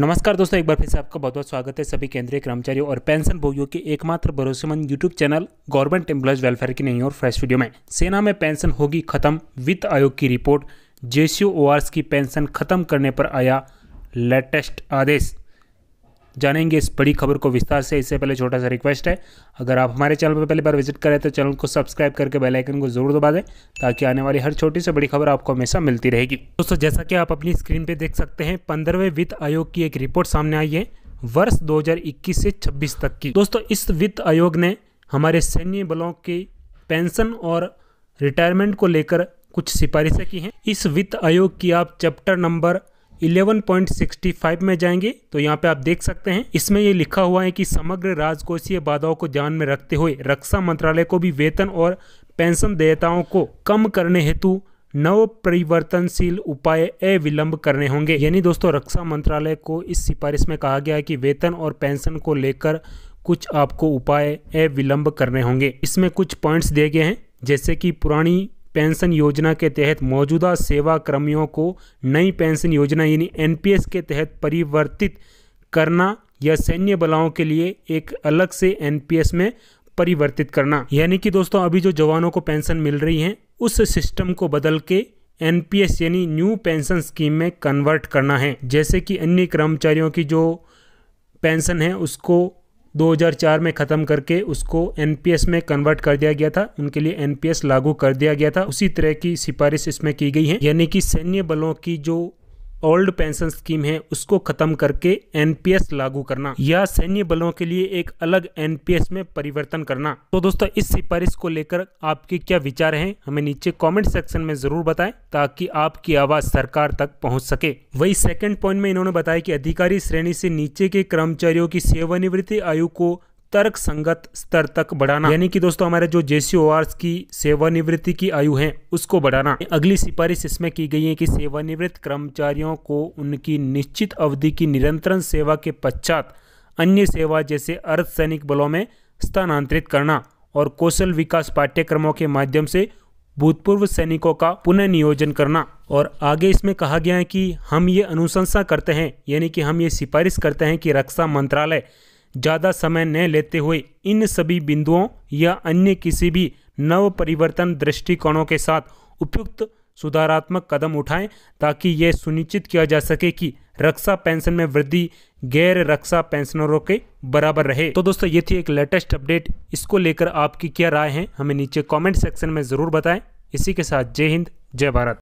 नमस्कार दोस्तों एक बार फिर से आपका बहुत बहुत स्वागत है सभी केंद्रीय कर्मचारियों और पेंशन भोगियों के एकमात्र भरोसेमंद YouTube channel government employees welfare की नहीं और फ्रेश वीडियो में सेना में पेंशन होगी खत्म वित्त आयोग की रिपोर्ट जे की पेंशन खत्म करने पर आया लेटेस्ट आदेश जानेंगे इस बड़ी खबर को विस्तार से इससे पहले छोटा सा रिक्वेस्ट है अगर आप हमारे चैनल पर पहली बार विजिट करें तो चैनल को सब्सक्राइब करके बेल आइकन को जरूर दबा दें ताकि आने वाली हर छोटी से बड़ी खबर आपको हमेशा मिलती रहेगी दोस्तों जैसा कि आप अपनी स्क्रीन पर देख सकते हैं पंद्रहवें वित्त आयोग की एक रिपोर्ट सामने आई है वर्ष 2021 से 26 तक की दोस्तों इस वित्त आयोग ने हमारे सैन्य बलों की पेंशन और रिटायरमेंट को लेकर कुछ सिफारिशें की हैं इस वित्त आयोग की आप चैप्टर नंबर 11.65 में जाएंगे तो यहाँ पे आप देख सकते हैं इसमें ये लिखा हुआ है कि समग्र राजकोषीय बाधाओं को ध्यान में रखते हुए रक्षा मंत्रालय को भी वेतन और पेंशन देयताओं को कम करने हेतु नव परिवर्तनशील उपाय अविलंब करने होंगे यानी दोस्तों रक्षा मंत्रालय को इस सिफारिश में कहा गया है कि वेतन और पेंशन को लेकर कुछ आपको उपाय अविलंब करने होंगे इसमें कुछ पॉइंट्स दिए गए हैं जैसे कि पुरानी पेंशन योजना के तहत मौजूदा सेवा कर्मियों को नई पेंशन योजना यानी एनपीएस के तहत परिवर्तित करना या सैन्य बलाओं के लिए एक अलग से एनपीएस में परिवर्तित करना यानी कि दोस्तों अभी जो जवानों को पेंशन मिल रही है उस सिस्टम को बदल के एनपीएस यानी न्यू पेंशन स्कीम में कन्वर्ट करना है जैसे कि अन्य कर्मचारियों की जो पेंशन है उसको 2004 में ख़त्म करके उसको एनपीएस में कन्वर्ट कर दिया गया था उनके लिए एनपीएस लागू कर दिया गया था उसी तरह की सिफारिश इसमें की गई है यानी कि सैन्य बलों की जो ओल्ड पेंशन स्कीम है उसको खत्म करके एनपीएस लागू करना या सैन्य बलों के लिए एक अलग एनपीएस में परिवर्तन करना तो दोस्तों इस सिफारिश को लेकर आपके क्या विचार हैं हमें नीचे कमेंट सेक्शन में जरूर बताएं ताकि आपकी आवाज सरकार तक पहुंच सके वही सेकंड पॉइंट में इन्होंने बताया कि अधिकारी श्रेणी से नीचे के कर्मचारियों की सेवानिवृत्ति आयु को तर्क संगत स्तर तक बढ़ाना यानी कि दोस्तों हमारे जो जेसीओआरस की सेवानिवृत्ति की आयु है उसको बढ़ाना अगली सिफारिश इसमें की गई है कि सेवानिवृत्त कर्मचारियों को उनकी निश्चित अवधि की निरंतर सेवा के पश्चात अन्य सेवा जैसे अर्ध सैनिक बलों में स्थानांतरित करना और कौशल विकास पाठ्यक्रमों के माध्यम से भूतपूर्व सैनिकों का पुनः नियोजन करना और आगे इसमें कहा गया है कि हम ये अनुशंसा करते हैं यानी कि हम ये सिफारिश करते हैं कि रक्षा मंत्रालय ज़्यादा समय न लेते हुए इन सभी बिंदुओं या अन्य किसी भी नव परिवर्तन दृष्टिकोणों के साथ उपयुक्त सुधारात्मक कदम उठाएं ताकि यह सुनिश्चित किया जा सके कि रक्षा पेंशन में वृद्धि गैर रक्षा पेंशनरों के बराबर रहे तो दोस्तों ये थी एक लेटेस्ट अपडेट इसको लेकर आपकी क्या राय है हमें नीचे कमेंट सेक्शन में ज़रूर बताएं इसी के साथ जय हिंद जय भारत